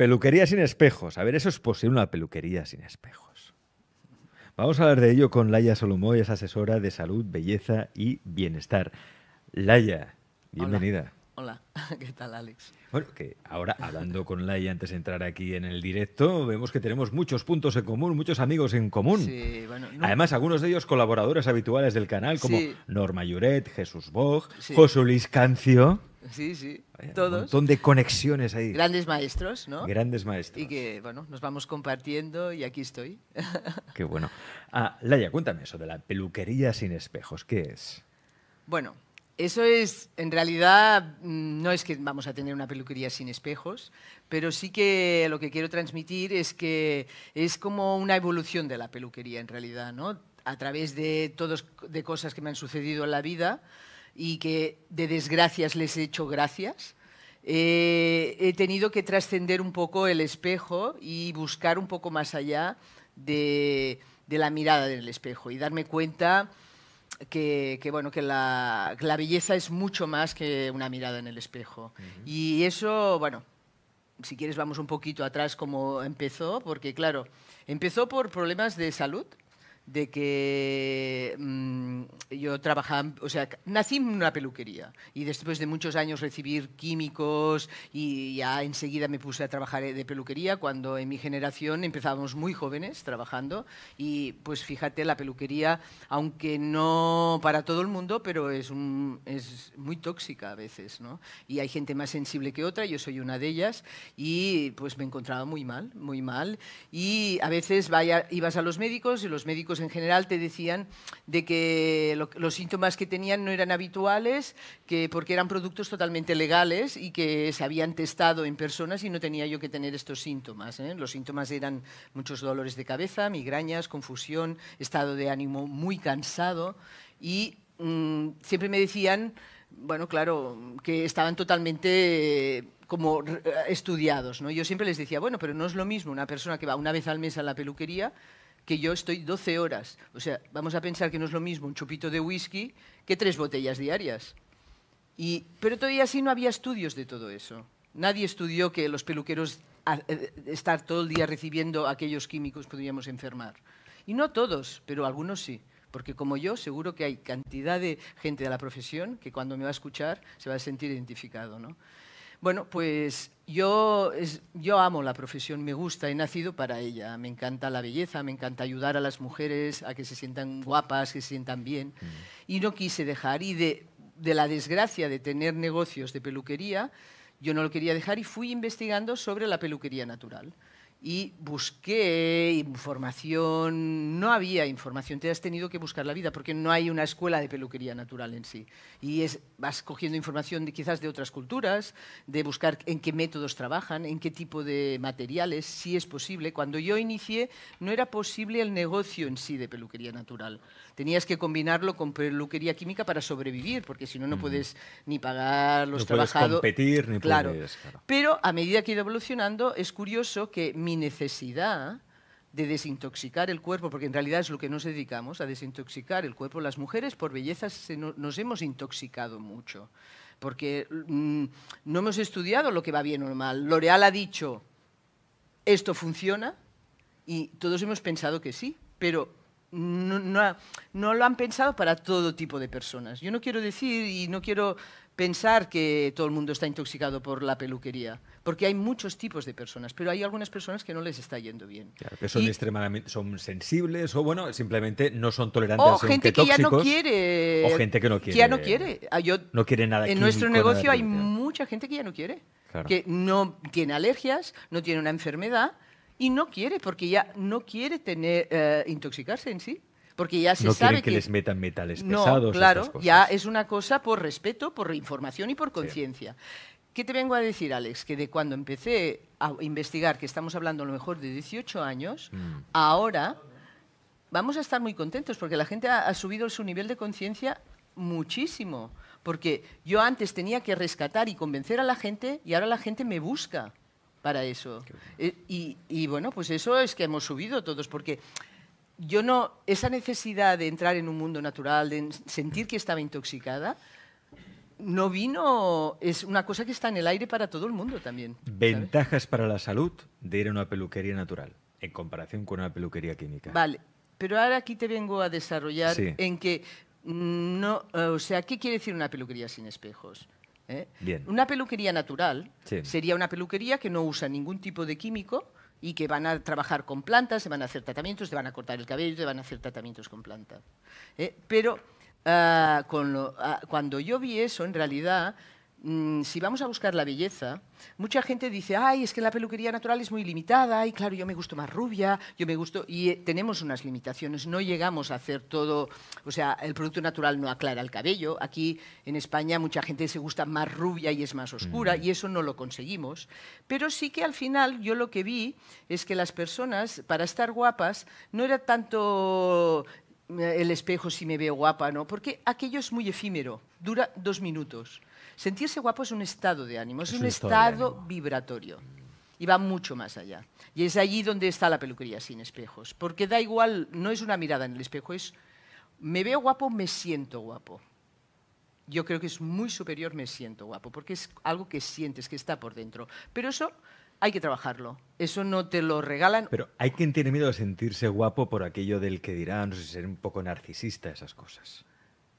Peluquería sin espejos. A ver, eso es posible, una peluquería sin espejos. Vamos a hablar de ello con Laia Solomoy, es asesora de salud, belleza y bienestar. Laia, bienvenida. Hola, ¿qué tal Alex? Bueno, que ahora hablando con Laya antes de entrar aquí en el directo, vemos que tenemos muchos puntos en común, muchos amigos en común. Sí, bueno, Además, algunos de ellos colaboradores habituales del canal, como Norma Lloret, Jesús Bog, sí. Cancio. Sí, sí, todos. Un montón de conexiones ahí. Grandes maestros, ¿no? Grandes maestros. Y que, bueno, nos vamos compartiendo y aquí estoy. Qué bueno. Ah, Laia, cuéntame eso de la peluquería sin espejos, ¿qué es? Bueno, eso es, en realidad, mm, no es que vamos a tener una peluquería sin espejos, pero sí que lo que quiero transmitir es que es como una evolución de la peluquería, en realidad, ¿no? A través de, todos, de cosas que me han sucedido en la vida y que de desgracias les he hecho gracias, eh, he tenido que trascender un poco el espejo y buscar un poco más allá de la mirada del espejo y darme cuenta que, bueno, que la, belleza es mucho más que una mirada en el espejo. Y eso, bueno, si quieres vamos un poquito atrás como empezó, porque claro, empezó por problemas de salud, de que mm, yo trabajaba, o sea, nací en una peluquería y después de muchos años recibir químicos y ya enseguida me puse a trabajar de peluquería cuando en mi generación empezábamos muy jóvenes trabajando y pues fíjate, la peluquería, aunque no para todo el mundo, pero es, es muy tóxica a veces, ¿no? Y hay gente más sensible que otra, yo soy una de ellas y pues me encontraba muy mal, muy mal y a veces vaya, ibas a los médicos y los médicos en general te decían de que los síntomas que tenían no eran habituales, porque eran productos totalmente legales y que se habían testado en personas y no tenía yo que tener estos síntomas. ¿eh? Los síntomas eran muchos dolores de cabeza, migrañas, confusión, estado de ánimo muy cansado y mm, siempre me decían, bueno, claro, que estaban totalmente... Eh, como eh, estudiados. Yo siempre les decía, bueno, pero no es lo mismo una persona que va una vez al mes a la peluquería que yo estoy 12 horas. O sea, vamos a pensar que no es lo mismo un chupito de whisky que tres botellas diarias. Y, pero todavía así no había estudios de todo eso. Nadie estudió que los peluqueros eh, estar todo el día recibiendo aquellos químicos podríamos enfermar. Y no todos, pero algunos sí. Porque como yo, seguro que hay cantidad de gente de la profesión que cuando me va a escuchar se va a sentir identificado. ¿no? Bueno, pues yo, yo, amo la profesión, me gusta, he nacido para ella. Me encanta la belleza, me encanta ayudar a las mujeres a que se sientan guapas, que se sientan bien. Mm. Y no quise dejar. Y de, la desgracia de tener negocios de peluquería, yo no lo quería dejar y fui investigando sobre la peluquería natural y busqué información, no había información, te has tenido que buscar la vida porque no hay una escuela de peluquería natural en sí. Y es, vas cogiendo información de, quizás de otras culturas, de buscar en qué métodos trabajan, en qué tipo de materiales, si es posible. Cuando yo inicié no era posible el negocio en sí de peluquería natural. Tenías que combinarlo con peluquería química para sobrevivir, porque si no, no mm. puedes ni pagar los no trabajados. competir, ni claro. Puedes, Pero a medida que he ido evolucionando, es curioso que mi mi necesidad de desintoxicar el cuerpo, porque en realidad es lo que nos dedicamos, a desintoxicar el cuerpo. Las mujeres por belleza nos hemos intoxicado mucho, porque mm, no hemos estudiado lo que va bien o mal. L'Oreal ha dicho, esto funciona, y todos hemos pensado que sí, pero no, lo han pensado para todo tipo de personas. Yo no quiero decir y no quiero pensar que todo el mundo está intoxicado por la peluquería, porque hay muchos tipos de personas, pero hay algunas personas que no les está yendo bien. Claro, que son extremadamente son sensibles o bueno, simplemente no son tolerantes o gente que ya no quiere o gente que no quiere. ya no quiere. Ah, yo, no quiere nada. En nuestro negocio hay mucha gente que ya no quiere, que no tiene alergias, no tiene una enfermedad y no quiere, porque ya no quiere tener, eh, intoxicarse en sí. Porque ya se no sabe que, les metan metales pesados. Claro, ya es una cosa por respeto, por información y por conciencia. ¿Qué te vengo a decir, Alex? Que de cuando empecé a investigar, que estamos hablando a lo mejor de 18 años, mm. ahora vamos a estar muy contentos porque la gente ha subido su nivel de conciencia muchísimo. Porque yo antes tenía que rescatar y convencer a la gente y ahora la gente me busca para eso. Eh, y, bueno, pues eso es que hemos subido todos, porque yo no, esa necesidad de entrar en un mundo natural, de sentir que estaba intoxicada, no vino, es una cosa que está en el aire para todo el mundo también. Ventajas para la salud de ir a una peluquería natural, en comparación con una peluquería química. Vale, pero ahora aquí te vengo a desarrollar en que mm, no, o sea, ¿qué quiere decir una peluquería sin espejos? ¿eh? Una peluquería natural sería una peluquería que no usa ningún tipo de químico y que van a trabajar con plantas, se van a hacer tratamientos, se van a cortar el cabello, se van a hacer tratamientos con plantas. ¿eh? Pero ah, ah, cuando yo vi eso, en realidad, Mm, si vamos a buscar la belleza, mucha gente dice, ay, es que la peluquería natural es muy limitada, y claro, yo me gusto más rubia, yo me gusto... Y eh, tenemos unas limitaciones, no llegamos a hacer todo, o sea, el producto natural no aclara el cabello. Aquí en España mucha gente se gusta más rubia y es más oscura, mm. y eso no lo conseguimos. Pero sí que al final yo lo que vi es que las personas, para estar guapas, no era tanto eh, el espejo si me veo guapa, ¿no? Porque aquello es muy efímero, dura dos minutos. Sentirse guapo es un estado de ánimo, es, un, estado vibratorio y va mucho más allá. Y es allí donde está la peluquería sin espejos, porque da igual, no es una mirada en el espejo, es me veo guapo, me siento guapo. Yo creo que es muy superior me siento guapo, porque es algo que sientes, que está por dentro. Pero eso hay que trabajarlo. Eso no te lo regalan. Pero hay quien tiene miedo a sentirse guapo por aquello del que dirán, no sé, ser un poco narcisista, esas cosas.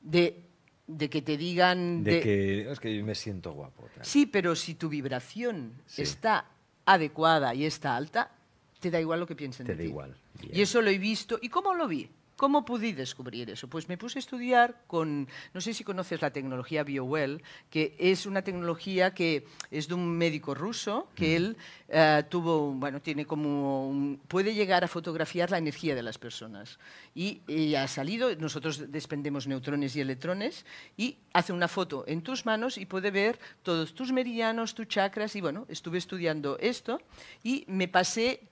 De de que te digan... De, que es que me siento guapo. Sí, pero si tu vibración está adecuada y está alta, te da igual lo que piensen de ti. Te da igual. Y eso lo he visto. ¿Y cómo lo vi? ¿Cómo pude descubrir eso? Pues me puse a estudiar con, no sé si conoces la tecnología BioWell, que es una tecnología que es de un médico ruso, que él eh, tuvo, bueno, tiene como, puede llegar a fotografiar la energía de las personas. Y, ella ha salido, nosotros desprendemos neutrones y electrones, y hace una foto en tus manos y puede ver todos tus meridianos, tus chakras, y bueno, estuve estudiando esto y me pasé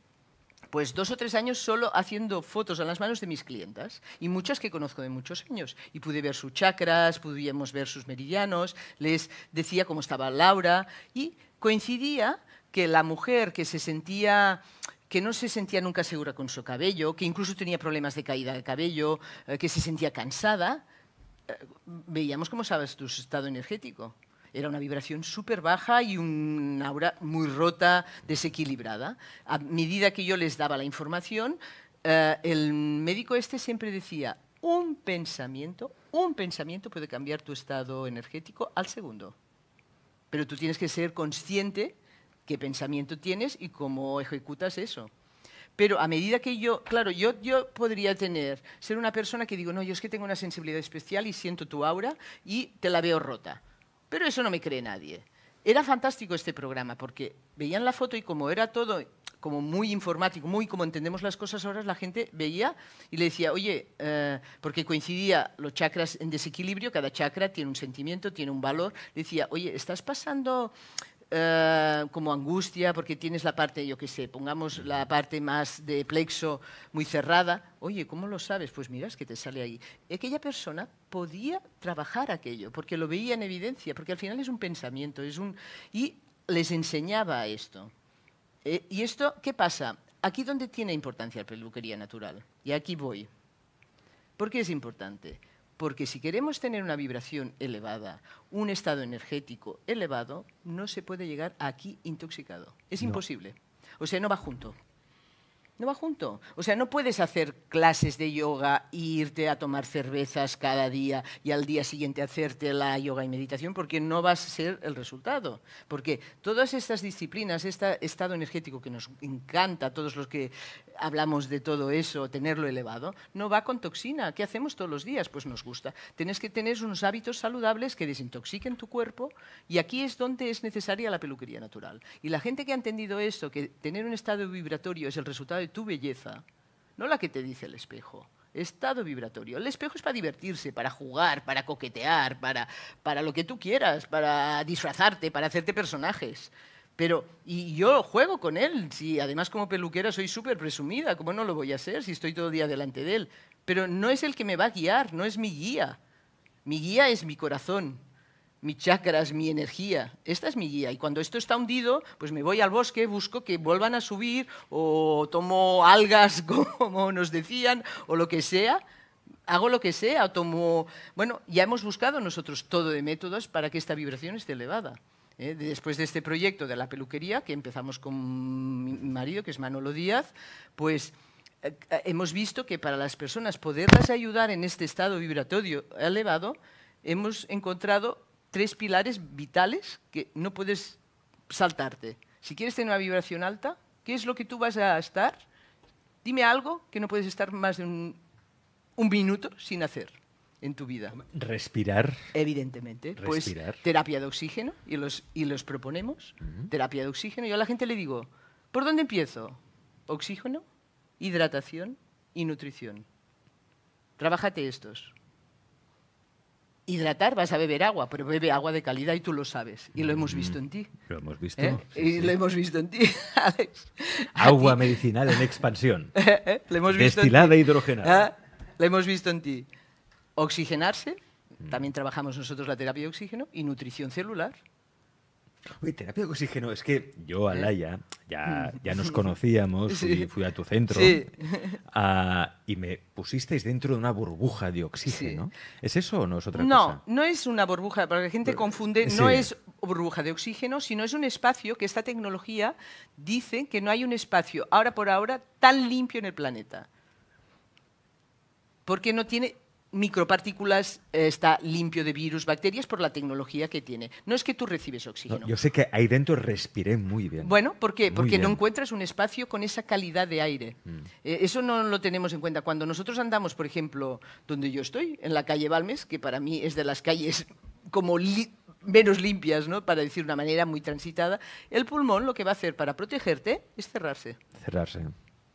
pues dos o tres años solo haciendo fotos a las manos de mis clientas y muchas que conozco de muchos años. Y pude ver sus chakras, pudimos ver sus meridianos, les decía cómo estaba Laura y coincidía que la mujer que que no se sentía nunca segura con su cabello, que incluso tenía problemas de caída de cabello, eh, que se sentía cansada, eh, veíamos cómo sabes tu estado energético. Era una vibración súper baja y una aura muy rota, desequilibrada. A medida que yo les daba la información, eh, el médico este siempre decía, un pensamiento, un pensamiento puede cambiar tu estado energético al segundo. Pero tú tienes que ser consciente qué pensamiento tienes y cómo ejecutas eso. Pero a medida que yo, claro, yo, podría tener, ser una persona que digo, no, yo es que tengo una sensibilidad especial y siento tu aura y te la veo rota. Pero eso no me cree nadie. Era fantástico este programa porque veían la foto y como era todo como muy informático, muy como entendemos las cosas ahora, la gente veía y le decía, oye, eh, porque coincidía los chakras en desequilibrio, cada chakra tiene un sentimiento, tiene un valor, le decía, oye, estás pasando eh, como angustia, porque tienes la parte, yo qué sé, pongamos la parte más de plexo muy cerrada. Oye, ¿cómo lo sabes? Pues miras que te sale ahí. Aquella persona podía trabajar aquello, porque lo veía en evidencia, porque al final es un pensamiento, Y les enseñaba esto. Eh, ¿Y esto qué pasa? Aquí donde tiene importancia la peluquería natural. Y aquí voy. ¿Por qué es importante? Porque si queremos tener una vibración elevada, un estado energético elevado, no se puede llegar aquí intoxicado. Es imposible. O sea, no va junto. No va junto. O sea, no puedes hacer clases de yoga e irte a tomar cervezas cada día y al día siguiente hacerte la yoga y meditación porque no vas a ser el resultado. Porque todas estas disciplinas, este estado energético que nos encanta a todos los que hablamos de todo eso, tenerlo elevado, no va con toxina. ¿Qué hacemos todos los días? Pues nos gusta. Tienes que tener unos hábitos saludables que desintoxiquen tu cuerpo y aquí es donde es necesaria la peluquería natural. Y la gente que ha entendido esto, que tener un estado vibratorio es el resultado de tu belleza, no la que te dice el espejo, estado vibratorio. El espejo es para divertirse, para jugar, para coquetear, para, para lo que tú quieras, para disfrazarte, para hacerte personajes. Pero, y yo juego con él, si además como peluquera soy súper presumida, ¿cómo no lo voy a ser si estoy todo el día delante de él? Pero no es el que me va a guiar, no es mi guía. Mi guía es mi corazón, mi chakra mi energía, esta es mi guía. Y cuando esto está hundido, pues me voy al bosque, busco que vuelvan a subir o tomo algas, como nos decían, o lo que sea, hago lo que sea, tomo... Bueno, ya hemos buscado nosotros todo de métodos para que esta vibración esté elevada. ¿eh? Después de este proyecto de la peluquería, que empezamos con mi marido, que es Manolo Díaz, pues eh, hemos visto que para las personas poderlas ayudar en este estado vibratorio elevado, hemos encontrado tres pilares vitales que no puedes saltarte. Si quieres tener una vibración alta, ¿qué es lo que tú vas a estar? Dime algo que no puedes estar más de un, minuto sin hacer en tu vida. Respirar. Evidentemente. Pues, Respirar. Pues terapia de oxígeno, y los, y los proponemos. Terapia de oxígeno. Y a la gente le digo, ¿por dónde empiezo? Oxígeno, hidratación y nutrición. Trabájate estos hidratar vas a beber agua, pero bebe agua de calidad y tú lo sabes. Y lo hemos visto en mm, ti. Lo hemos ¿Eh? visto. y lo hemos visto en ti, Agua medicinal en expansión. ¿Eh? hemos Destilada e hidrogenada. ¿Ah? Lo hemos visto en ti. Oxigenarse. Mm. También trabajamos nosotros la terapia de oxígeno y nutrición celular. Oye, terapia de oxígeno, es que yo, ¿Eh? Alaya, ya, mm. ya nos conocíamos, y fui a tu centro ah, y me pusisteis dentro de una burbuja de oxígeno. ¿Es eso o no es otra cosa? No, no es una burbuja, porque la gente confunde, no es burbuja de oxígeno, sino es un espacio que esta tecnología dice que no hay un espacio, ahora por ahora, tan limpio en el planeta. Porque no tiene micropartículas eh, está limpio de virus, bacterias por la tecnología que tiene. No es que tú recibes oxígeno. yo sé que ahí dentro respiré muy bien. Bueno, ¿por qué? Porque no encuentras un espacio con esa calidad de aire. Mm. Eh, eso no lo tenemos en cuenta. Cuando nosotros andamos, por ejemplo, donde yo estoy, en la calle Balmes, que para mí es de las calles como menos limpias, ¿no? para decir de una manera muy transitada, el pulmón lo que va a hacer para protegerte es cerrarse. Cerrarse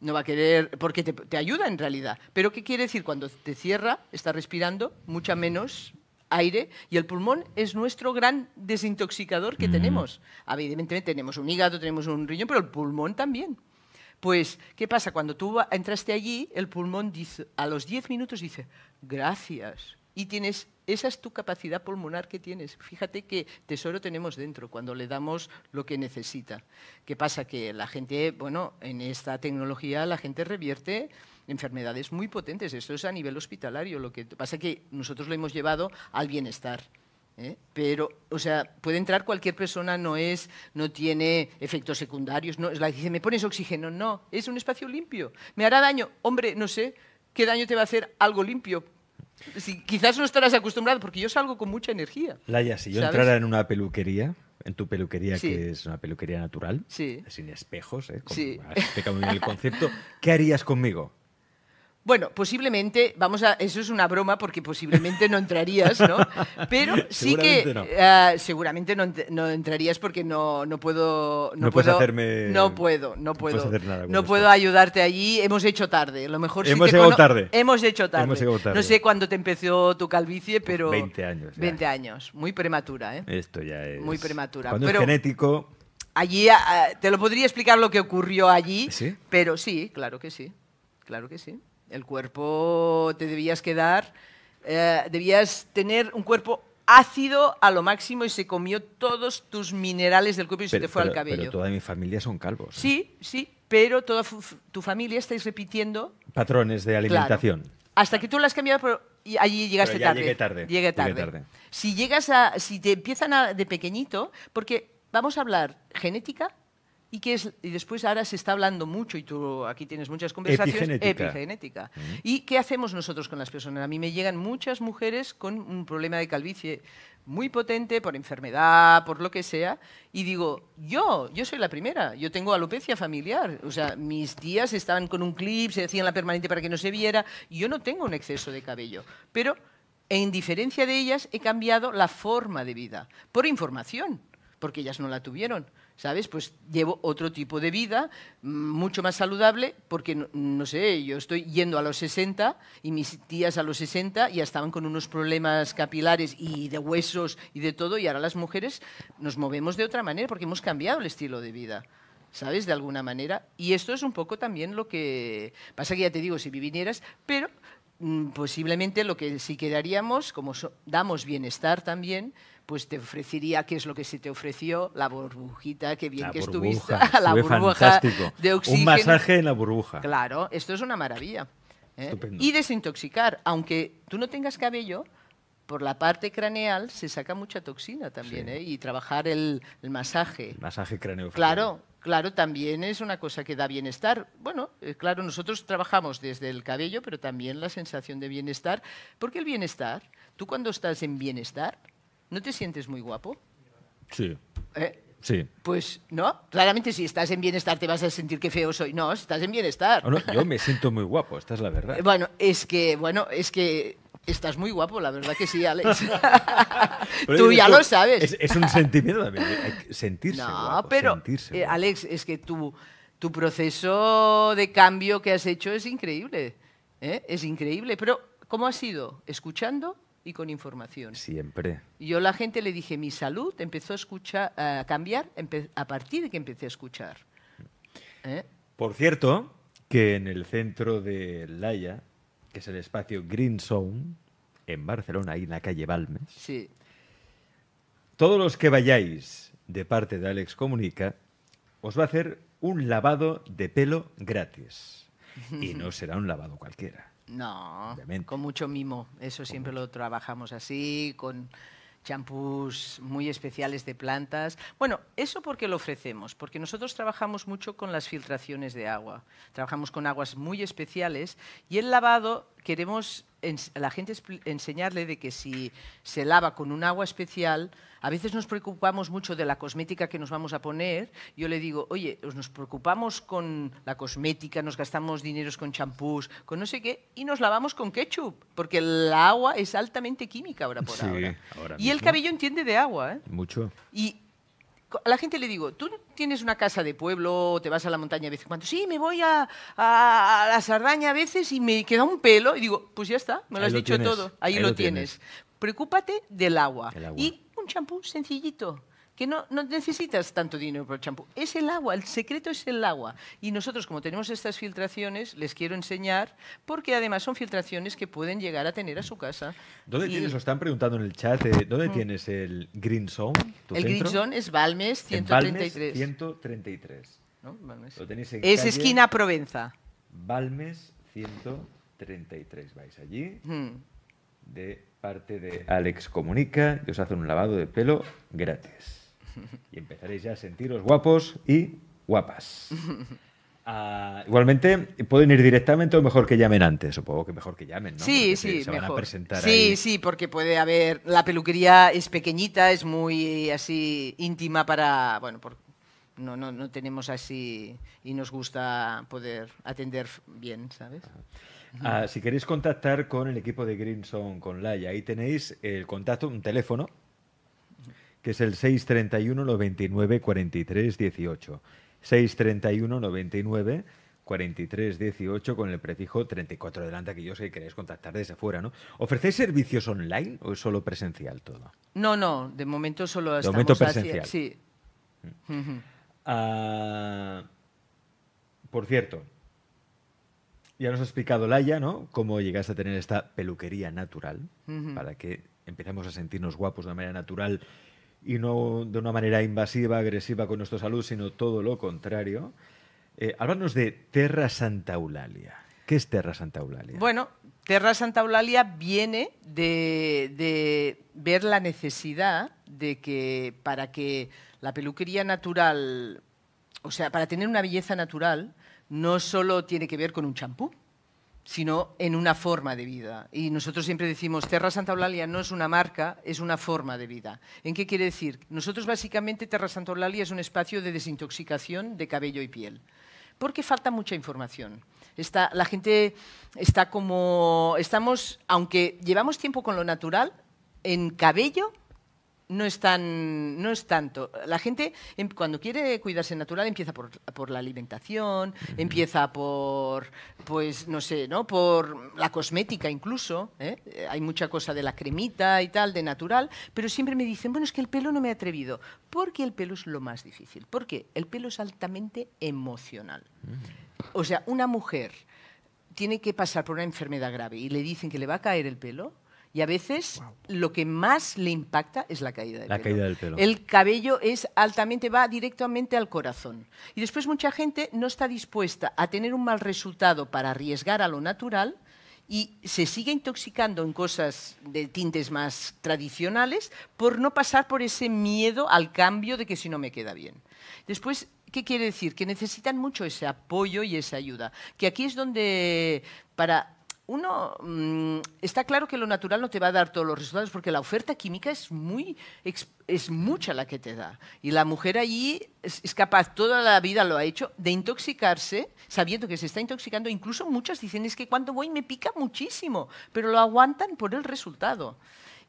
no va a querer, porque te, ayuda en realidad. Pero ¿qué quiere decir? Cuando te cierra, está respirando mucha menos aire y el pulmón es nuestro gran desintoxicador que mm. tenemos. Ah, evidentemente tenemos un hígado, tenemos un riñón, pero el pulmón también. Pues, ¿qué pasa? Cuando tú entraste allí, el pulmón dice, a los 10 minutos dice, gracias, y tienes esa es tu capacidad pulmonar que tienes. Fíjate qué tesoro tenemos dentro cuando le damos lo que necesita. ¿Qué pasa? Que la gente, bueno, en esta tecnología la gente revierte enfermedades muy potentes. Esto es a nivel hospitalario. Lo que pasa es que nosotros lo hemos llevado al bienestar. ¿eh? Pero, o sea, puede entrar cualquier persona, no es, no tiene efectos secundarios, no es la dice, me pones oxígeno, no, es un espacio limpio, me hará daño, hombre, no sé, ¿qué daño te va a hacer algo limpio? quizás no estarás acostumbrado porque yo salgo con mucha energía. Laia, si yo entrara en una peluquería, en tu peluquería, que es una peluquería natural, sin espejos, ¿eh? Como, el concepto, ¿qué harías conmigo? Bueno, posiblemente, vamos a, eso es una broma porque posiblemente no entrarías, ¿no? Pero sí que seguramente eh, no, entrarías porque no, no puedo, no, puedo, hacerme, no puedo, no puedo, puedo ayudarte allí. Hemos hecho tarde, lo mejor. Hemos tarde. Hemos hecho tarde. llegado tarde. No sé cuándo te empezó tu calvicie, pues pero 20 años. 20 años, muy prematura, ¿eh? Esto ya es muy prematura. genético. Allí eh, te lo podría explicar lo que ocurrió allí, ¿Sí? pero sí, claro que sí, claro que sí. El cuerpo te debías quedar, eh, debías tener un cuerpo ácido a lo máximo y se comió todos tus minerales del cuerpo y se te fue al cabello. Pero toda mi familia son calvos. ¿eh? Sí, sí, pero toda tu familia estáis repitiendo... Patrones de alimentación. hasta que tú las has cambiado, y allí llegaste tarde. Llegué tarde. Llegué tarde. Llegué tarde. Si llegas a, si te empiezan de pequeñito, porque vamos a hablar genética, y que es, y después ahora se está hablando mucho, y tú aquí tienes muchas conversaciones, epigenética. ¿Y qué hacemos nosotros con las personas? A mí me llegan muchas mujeres con un problema de calvicie muy potente por enfermedad, por lo que sea, y digo, yo, yo soy la primera, yo tengo alopecia familiar, o sea, mis tías estaban con un clip, se hacían la permanente para que no se viera, yo no tengo un exceso de cabello, pero en diferencia de ellas he cambiado la forma de vida por información porque ellas no la tuvieron, ¿sabes? Pues llevo otro tipo de vida, mm, mucho más saludable, porque, no, sé, yo estoy yendo a los 60 y mis tías a los 60 ya estaban con unos problemas capilares y de huesos y de todo, y ahora las mujeres nos movemos de otra manera porque hemos cambiado el estilo de vida. ¿sabes? De alguna manera. Y esto es un poco también lo que pasa que ya te digo, si vinieras, pero mm, posiblemente lo que sí quedaríamos, como damos bienestar también, pues te ofrecería qué es lo que se te ofreció, la burbujita, qué bien que estuviste, la burbuja Un masaje en la burbuja. Claro, esto es una maravilla. ¿eh? Y desintoxicar, aunque tú no tengas cabello, por la parte craneal se saca mucha toxina también, ¿eh? y trabajar el, el masaje. El masaje cráneo. Claro, Claro, también es una cosa que da bienestar. Bueno, eh, claro, nosotros trabajamos desde el cabello, pero también la sensación de bienestar, porque el bienestar, tú cuando estás en bienestar, ¿No te sientes muy guapo? Sí. ¿Eh? Sí. Pues no, claramente si estás en bienestar te vas a sentir que feo soy. No, estás en bienestar. Ah, yo me siento muy guapo, esta es la verdad. Eh, bueno, es que, bueno, es que estás muy guapo, la verdad que sí, Alex. tú ya lo sabes. Es, un sentimiento también, sentirse no, pero, eh, Alex, es que tu, proceso de cambio que has hecho es increíble. ¿eh? Es increíble, pero ¿cómo ha sido? ¿Escuchando? y con información. Siempre. yo la gente le dije, mi salud empezó a, escuchar, a cambiar a partir de que empecé a escuchar. ¿Eh? Por cierto, que en el centro de Laia, que es el espacio Green Zone, en Barcelona, ahí en la calle Balmes, sí. todos los que vayáis de parte de Alex Comunica, os va a hacer un lavado de pelo gratis. Y no será un lavado cualquiera. No, con mucho mimo. Eso siempre lo trabajamos así, con champús muy especiales de plantas. Bueno, eso porque lo ofrecemos, porque nosotros trabajamos mucho con las filtraciones de agua. Trabajamos con aguas muy especiales y el lavado queremos la gente enseñarle de que si se lava con un agua especial, a veces nos preocupamos mucho de la cosmética que nos vamos a poner. Yo le digo, oye, nos preocupamos con la cosmética, nos gastamos dineros con champús, con no sé qué, y nos lavamos con ketchup, porque el agua es altamente química ahora por ahora. Y el cabello entiende de agua. ¿eh? Mucho a la gente le digo, tú tienes una casa de pueblo, te vas a la montaña a veces. Cuando sí, me voy a, a, la Sardaña a veces y me queda un pelo. Y digo, pues ya está, me lo has dicho todo. Ahí, lo, tienes. Preocúpate del agua. Y un champú sencillito que no, necesitas tanto dinero por el champú. Es el agua, el secreto es el agua. Y nosotros, como tenemos estas filtraciones, les quiero enseñar, porque además son filtraciones que pueden llegar a tener a su casa. ¿Dónde tienes, os están preguntando en el chat, eh, ¿dónde mm. tienes el Green Zone? el Green Zone es Balmes 133. En Balmes 133. es esquina Provenza. Balmes 133, vais allí. Mm. De parte de Alex Comunica que os hacen un lavado de pelo gratis y empezaréis ya a sentiros guapos y guapas. Ah, igualmente, pueden ir directamente o mejor que llamen antes. Supongo que mejor que llamen, ¿no? Sí, sí, se, Van a presentar sí, sí, porque puede haber. La peluquería es pequeñita, es muy así íntima para. Bueno, por, no, no, no tenemos así y nos gusta poder atender bien, ¿sabes? Ah, si queréis contactar con el equipo de Green con Laya, ahí tenéis el contacto, un teléfono que es el 631 99 43 18. 631 99 43 18 con el prefijo 34 delante, que yo sé que queréis contactar desde fuera, ¿no? ¿Ofrecéis servicios online o es solo presencial todo? No, no, de momento solo de estamos momento presencial. sí. Mm. Ah, por cierto, ya nos ha explicado Laia, ¿no? Cómo llegaste a tener esta peluquería natural para que empezamos a sentirnos guapos de manera natural y no de una manera invasiva, agresiva con nuestra salud, sino todo lo contrario. Eh, háblanos de Terra Santa Eulalia. ¿Qué es Terra Santa Eulalia? Bueno, Terra Santa Eulalia viene de, de ver la necesidad de que para que la peluquería natural, o sea, para tener una belleza natural, no solo tiene que ver con un champú sino en una forma de vida. Y nosotros siempre decimos, Terra Santa Eulalia no es una marca, es una forma de vida. ¿En qué quiere decir? Nosotros básicamente Terra Santa Eulalia es un espacio de desintoxicación de cabello y piel, porque falta mucha información. la gente está como, estamos, aunque llevamos tiempo con lo natural, en cabello no es, tan, no es tanto. La gente em, cuando quiere cuidarse natural empieza por, por la alimentación, empieza por, pues no sé, ¿no? por la cosmética incluso. ¿eh? Hay mucha cosa de la cremita y tal, de natural, pero siempre me dicen, bueno, es que el pelo no me ha atrevido, porque el pelo es lo más difícil. porque El pelo es altamente emocional. O sea, una mujer tiene que pasar por una enfermedad grave y le dicen que le va a caer el pelo, y a veces lo que más le impacta es la caída del la Caída del pelo. El cabello es altamente, va directamente al corazón. Y después mucha gente no está dispuesta a tener un mal resultado para arriesgar a lo natural y se sigue intoxicando en cosas de tintes más tradicionales por no pasar por ese miedo al cambio de que si no me queda bien. Después, ¿qué quiere decir? Que necesitan mucho ese apoyo y esa ayuda. Que aquí es donde para uno mm, está claro que lo natural no te va a dar todos los resultados porque la oferta química es muy es mucha la que te da y la mujer allí es, capaz toda la vida lo ha hecho de intoxicarse sabiendo que se está intoxicando incluso muchas dicen es que cuando voy me pica muchísimo pero lo aguantan por el resultado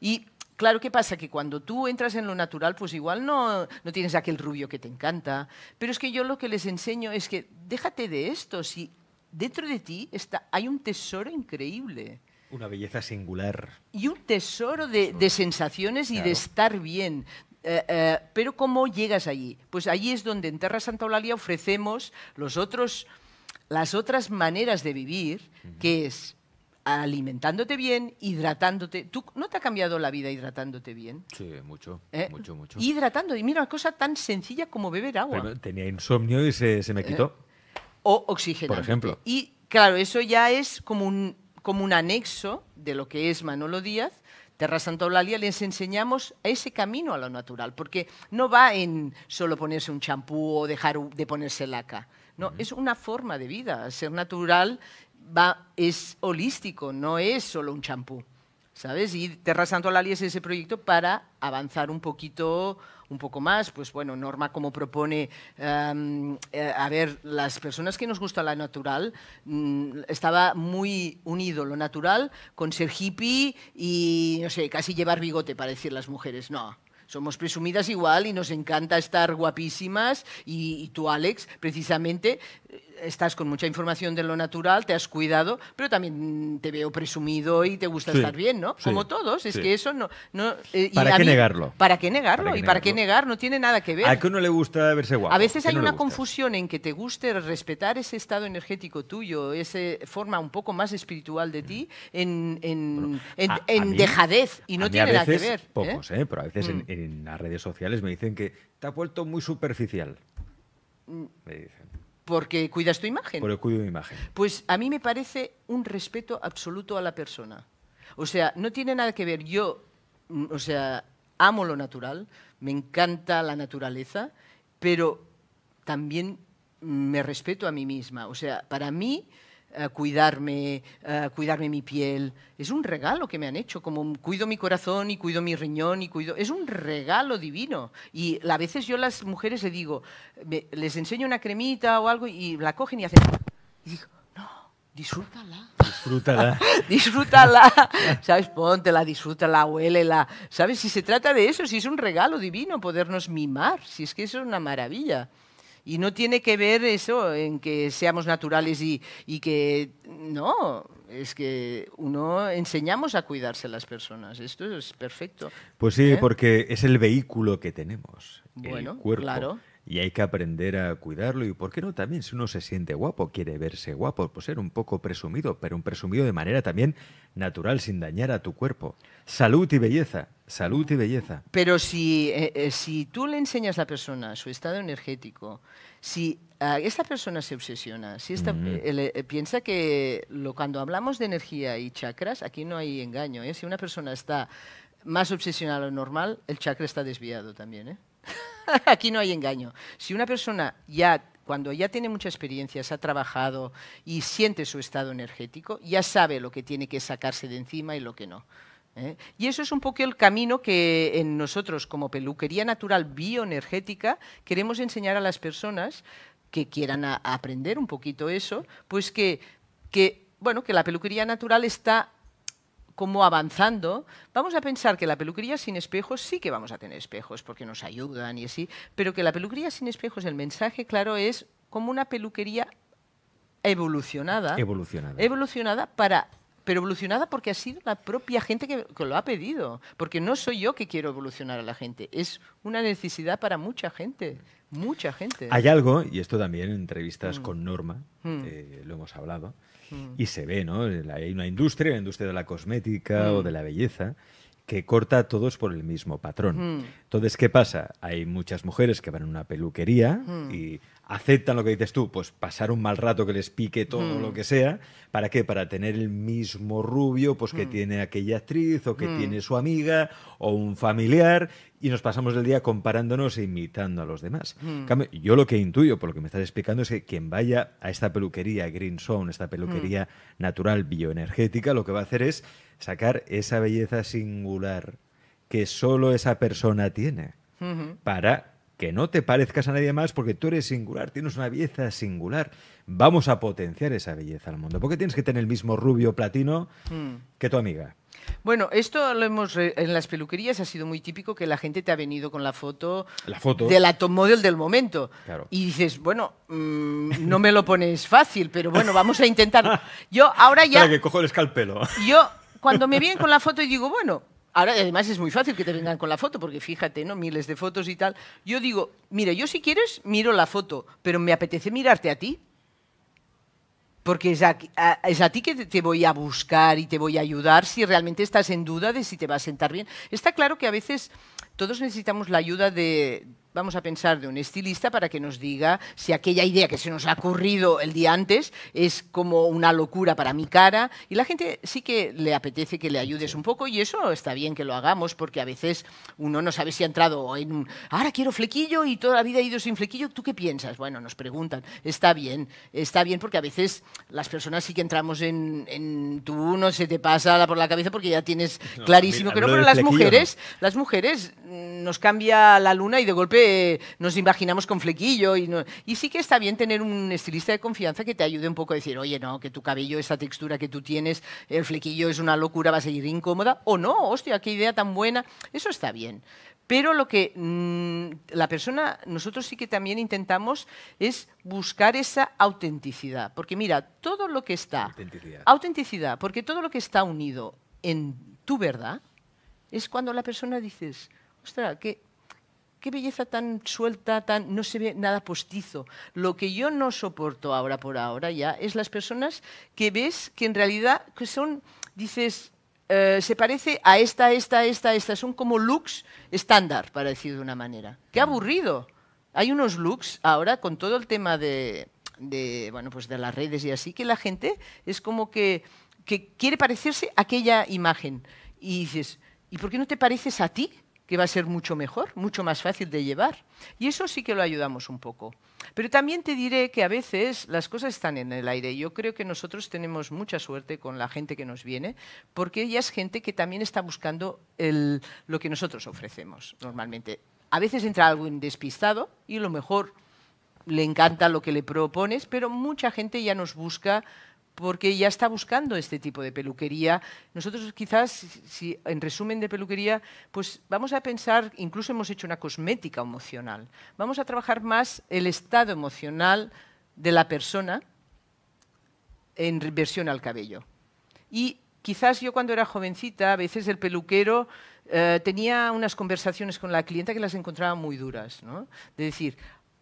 y Claro, ¿qué pasa? Que cuando tú entras en lo natural, pues igual no, no tienes aquel rubio que te encanta. Pero es que yo lo que les enseño es que déjate de esto. Si dentro de ti está, hay un tesoro increíble. Una belleza singular. Y un tesoro de, sensaciones y de estar bien. Eh, eh, pero ¿cómo llegas allí? Pues allí es donde en Terra Santa Olalia ofrecemos los otros, las otras maneras de vivir, que es alimentándote bien, hidratándote. ¿Tú no te ha cambiado la vida hidratándote bien? Sí, mucho, eh, mucho, mucho. Hidratando, y mira, una cosa tan sencilla como beber agua. tenía insomnio y se me quitó o oxigenante. Por ejemplo. Y claro, eso ya es como un, anexo de lo que es Manolo Díaz. Terra Santa Eulalia les enseñamos ese camino a lo natural, porque no va en solo ponerse un champú o dejar de ponerse laca. No, es una forma de vida. Ser natural va, es holístico, no es solo un champú. ¿Sabes? Y Terra Santo Eulalia es ese proyecto para avanzar un poquito un poco más, pues bueno, Norma como propone, em, eh, a ver, las personas que nos gusta la natural, mm, estaba muy unido lo natural con ser hippie y, no sé, casi llevar bigote para decir las mujeres, no, somos presumidas igual y nos encanta estar guapísimas y, tú, Alex, precisamente estás con mucha información de lo natural, te has cuidado, pero también te veo presumido y te gusta estar bien, ¿no? Como todos, es que eso no... no eh, ¿Para, qué negarlo? ¿Para qué negarlo? ¿Y para qué negar? No tiene nada que ver. ¿A que uno le gusta verse guapo? A veces hay una confusión en que te guste respetar ese estado energético tuyo, esa forma un poco más espiritual de ti, en, en, en, dejadez, y no tiene nada que ver. ¿eh? Pocos, ¿eh? Pero a veces en, mm. en las redes sociales me dicen que te ha vuelto muy superficial. Mm. Me dicen. Porque cuidas tu imagen. Porque cuido mi imagen. Pues a mí me parece un respeto absoluto a la persona. O sea, no tiene nada que ver. Yo, mm, o sea, amo lo natural, me encanta la naturaleza, pero también me respeto a mí misma. O sea, para mí eh, cuidarme, eh, cuidarme mi piel. Es un regalo que me han hecho, como cuido mi corazón y cuido mi riñón y cuido... Es un regalo divino. Y a veces yo a las mujeres le digo, les enseño una cremita o algo y la cogen y hacen... Y digo, no, disfrútala. Disfrútala. disfrútala. ¿Sabes? Póntela, disfrútala, huélela. ¿Sabes? Si se trata de eso, si es un regalo divino podernos mimar, si es que eso es una maravilla. Y no tiene que ver eso en que seamos naturales y, que... No, es que uno enseñamos a cuidarse a las personas. Esto es perfecto. Pues sí, ¿eh? porque es el vehículo que tenemos. Bueno, el cuerpo. claro y hay que aprender a cuidarlo. Y por qué no también, si uno se siente guapo, quiere verse guapo, pues ser un poco presumido, pero un presumido de manera también natural, sin dañar a tu cuerpo. Salud y belleza, salud y belleza. Pero si, eh, eh, si tú le enseñas a la persona su estado energético, si esta persona se obsesiona, si esta, eh, piensa que lo, cuando hablamos de energía y chakras, aquí no hay engaño. Si una persona está más obsesionada a lo normal, el chakra está desviado también. ¿eh? Aquí no hay engaño. Si una persona ya, cuando ya tiene mucha experiencia, se ha trabajado y siente su estado energético, ya sabe lo que tiene que sacarse de encima y lo que no. ¿eh? Y eso es un poco el camino que en nosotros, como peluquería natural bioenergética, queremos enseñar a las personas que quieran aprender un poquito eso, pues que, que, bueno, que la peluquería natural está como avanzando, vamos a pensar que la peluquería sin espejos sí que vamos a tener espejos porque nos ayudan y así, pero que la peluquería sin espejos, el mensaje claro es como una peluquería evolucionada, evolucionada, evolucionada para pero evolucionada porque ha sido la propia gente que, lo ha pedido. Porque no soy yo que quiero evolucionar a la gente, es una necesidad para mucha gente. Mucha gente. Hay algo, y esto también en entrevistas mm. con Norma, mm. eh, lo hemos hablado, mm. y se ve, ¿no? Eh, hay una industria, la industria de la cosmética o de la belleza, que corta a todos por el mismo patrón. Entonces, ¿qué pasa? Hay muchas mujeres que van a una peluquería y aceptan lo que dices tú, pues pasar un mal rato que les pique todo mm. lo que sea, ¿para qué? Para tener el mismo rubio pues que mm. tiene aquella actriz o que mm. tiene su amiga o un familiar y nos pasamos el día comparándonos e imitando a los demás. yo lo que intuyo por lo que me estás explicando es que quien vaya a esta peluquería Green Zone, esta peluquería natural bioenergética, lo que va a hacer es sacar esa belleza singular que solo esa persona tiene para que no te parezcas a nadie más porque tú eres singular, tienes una belleza singular. Vamos a potenciar esa belleza al mundo. ¿Por qué tienes que tener el mismo rubio platino hmm. que tu amiga? Bueno, esto lo hemos eh, en las peluquerías ha sido muy típico que la gente te ha venido con la foto, de la top model del momento y dices bueno mm, no me lo pones fácil pero bueno vamos a intentar. Yo ahora ya. que cojo el escalpelo. Yo cuando me vienen con la foto y digo bueno Ahora, además, es muy fácil que te vengan con la foto, porque fíjate, ¿no? Miles de fotos y tal. Yo digo, mira, yo si quieres miro la foto, pero me apetece mirarte a ti. Porque es a, ti que te, te voy a buscar y te voy a ayudar si realmente estás en duda de si te va a sentar bien. Está claro que a veces todos necesitamos la ayuda de, vamos a pensar de un estilista para que nos diga si aquella idea que se nos ha ocurrido el día antes es como una locura para mi cara. Y la gente sí que le apetece que le ayudes un poco y eso está bien que lo hagamos porque a veces uno no sabe si ha entrado en ahora quiero flequillo y toda la vida he ido sin flequillo, ¿tú qué piensas? Bueno, nos preguntan, está bien, está bien porque a veces las personas sí que entramos en, tú, no se te pasa por la cabeza porque ya tienes clarísimo que no, pero las mujeres, las mujeres nos cambia la luna y de golpe nos imaginamos con flequillo. Y, sí que está bien tener un estilista de confianza que te ayude un poco a decir, oye, no, que tu cabello, esa textura que tú tienes, el flequillo es una locura, va a seguir incómoda. O no, hostia, qué idea tan buena. Eso está bien. Pero lo que mm, la persona, nosotros sí que también intentamos es buscar esa autenticidad. Porque mira, todo lo que está... Autenticidad. Autenticidad, porque todo lo que está unido en tu verdad es cuando la persona dices, ostras, qué, belleza tan suelta, tan no se ve nada postizo. Lo que yo no soporto ahora por ahora ya es las personas que ves que en realidad que son, dices, eh, se parece a esta, esta, esta, esta. Son como looks estándar, para decir de una manera. Qué aburrido. Hay unos looks ahora con todo el tema de, bueno, pues de las redes y así, que la gente es como que, que quiere parecerse a aquella imagen. Y dices, ¿y por qué no te pareces a ti? que va a ser mucho mejor, mucho más fácil de llevar. Y eso sí que lo ayudamos un poco. Pero también te diré que a veces las cosas están en el aire. Yo creo que nosotros tenemos mucha suerte con la gente que nos viene, porque ella es gente que también está buscando lo que nosotros ofrecemos normalmente. A veces entra algo despistado y a lo mejor le encanta lo que le propones, pero mucha gente ya nos busca porque ya está buscando este tipo de peluquería. Nosotros quizás, si en resumen de peluquería, pues vamos a pensar, incluso hemos hecho una cosmética emocional, vamos a trabajar más el estado emocional de la persona en versión al cabello. Y quizás yo cuando era jovencita, a veces el peluquero eh, tenía unas conversaciones con la clienta que las encontraba muy duras, ¿no? De decir,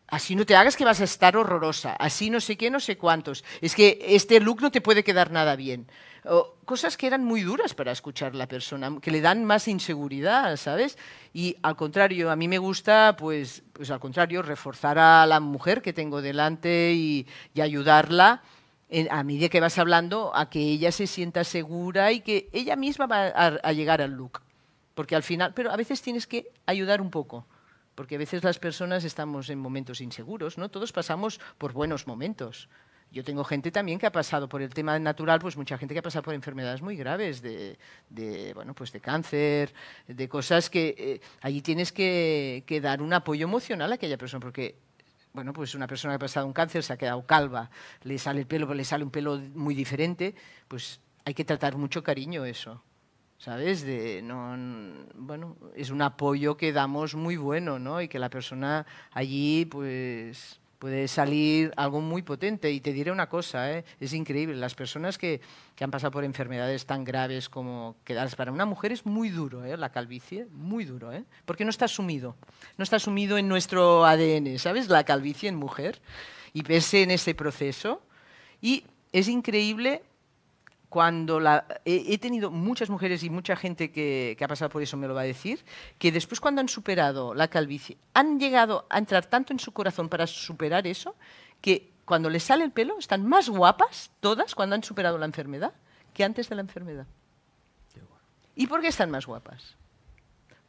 Así no te hagas que vas a estar horrorosa, así no sé qué, no sé cuántos. Es que este look no te puede quedar nada bien. O, cosas que eran muy duras para escuchar la persona, que le dan más inseguridad, ¿sabes? Y al contrario, a mí me gusta, pues, pues al contrario, reforzar a la mujer que tengo delante y, ayudarla a medida que vas hablando a que ella se sienta segura y que ella misma va a llegar al look. Porque al final, pero a veces tienes que ayudar un poco porque a veces las personas estamos en momentos inseguros, ¿no? Todos pasamos por buenos momentos. Yo tengo gente también que ha pasado por el tema natural, pues mucha gente que ha pasado por enfermedades muy graves, de, bueno, pues de cáncer, de cosas que eh, ahí allí tienes que, dar un apoyo emocional a aquella persona, porque bueno, pues una persona que ha pasado un cáncer se ha quedado calva, le sale el pelo, le sale un pelo muy diferente, pues hay que tratar mucho cariño eso. ¿sabes? bueno, es un apoyo que damos muy bueno, ¿no? Y que la persona allí, pues, puede salir algo muy potente. Y te diré una cosa, ¿eh? es increíble, las personas que, que, han pasado por enfermedades tan graves como quedarse para una mujer es muy duro, ¿eh? la calvicie, muy duro, ¿eh? porque no está sumido, no está sumido en nuestro ADN, ¿sabes? La calvicie en mujer, y pese en ese proceso. Y es increíble cuando he, tenido muchas mujeres y mucha gente que, ha pasado por eso me lo va a decir, que después cuando han superado la calvicie, han llegado a entrar tanto en su corazón para superar eso, que cuando les sale el pelo están más guapas todas cuando han superado la enfermedad que antes de la enfermedad. ¿Y por qué están más guapas?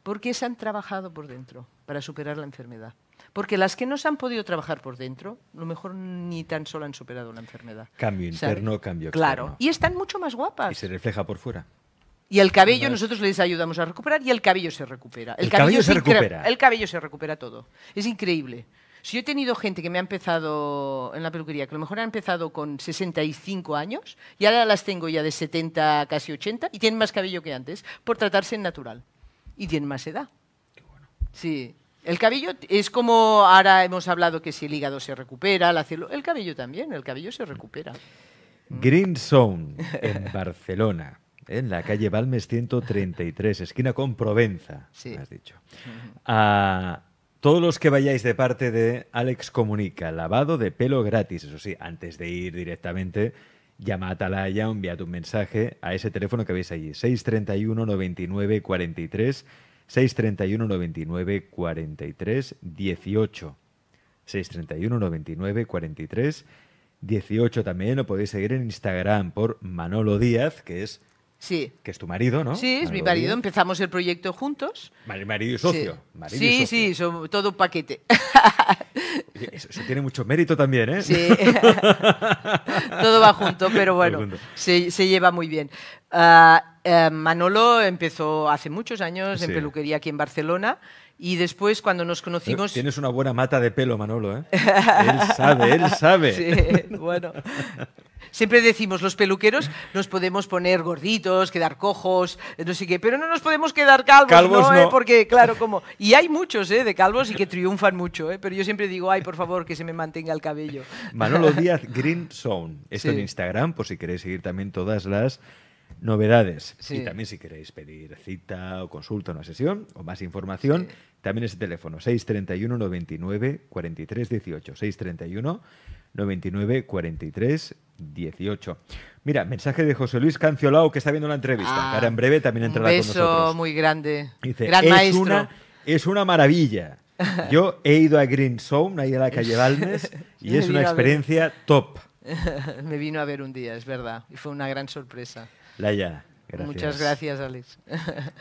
Porque se han trabajado por dentro para superar la enfermedad. Porque las que no se han podido trabajar por dentro, a lo mejor ni tan solo han superado la enfermedad. Cambio interno, cambio externo. Claro, y están mucho más guapas. Y se refleja por fuera. Y el cabello, nosotros les ayudamos a recuperar y el cabello se recupera. El, cabello, se recupera. El cabello se recupera todo. Es increíble. Si yo he tenido gente que me ha empezado en la peluquería, que a lo mejor ha empezado con 65 años, y ahora las tengo ya de 70, casi 80, y tienen más cabello que antes, por tratarse en natural. Y tienen más edad. Qué bueno. Sí, el cabello es como ahora hemos hablado que si el hígado se recupera, la el cabello también, el cabello se recupera. Mm. Green Zone, en Barcelona, en la calle Balmes 133, esquina con Provenza, sí. has dicho. A ah, todos los que vayáis de parte de Alex Comunica, lavado de pelo gratis, eso sí, antes de ir directamente, llama a Atalaya, enviad un mensaje a ese teléfono que veis allí, 631 99 43 631 99 43 18. 631 99 43 18. También lo podéis seguir en Instagram por Manolo Díaz, que es Sí. Que es tu marido, ¿no? Sí, es mi marido. Empezamos el proyecto juntos. Marido y socio. Sí, sí, todo un paquete. Eso, tiene mucho mérito también, ¿eh? Sí. todo va junto, pero bueno, Se, lleva muy bien. Ah, eh, Manolo empezó hace muchos años en peluquería aquí en Barcelona. Y después, cuando nos conocimos... Tienes una buena mata de pelo, Manolo, ¿eh? él sabe, él sabe. Sí, bueno. Siempre decimos, los peluqueros nos podemos poner gorditos, quedar cojos, no sé qué, pero no nos podemos quedar calvos, no. Eh, porque, claro, como... Y hay muchos ¿eh? de calvos y que triunfan mucho, ¿eh? pero yo siempre digo, ay, por favor, que se me mantenga el cabello. Manolo Díaz Green Zone. Esto en Instagram, por si queréis seguir también todas las novedades. Y también si queréis pedir cita o consulta una sesión o más información, también ese teléfono 631 99 43 18 631 99 43 18. Mira, mensaje de José Luis Canciolao que está viendo la entrevista, ah, ahora en breve también entrará con nosotros. Un beso muy grande. Gran es maestro. Una, es una maravilla. Yo he ido a Green Zone, ahí a la calle Balmes, y es una experiencia top. Me vino a ver un día, es verdad. Y fue una gran sorpresa. Laia, gracias. Muchas gracias, Alex.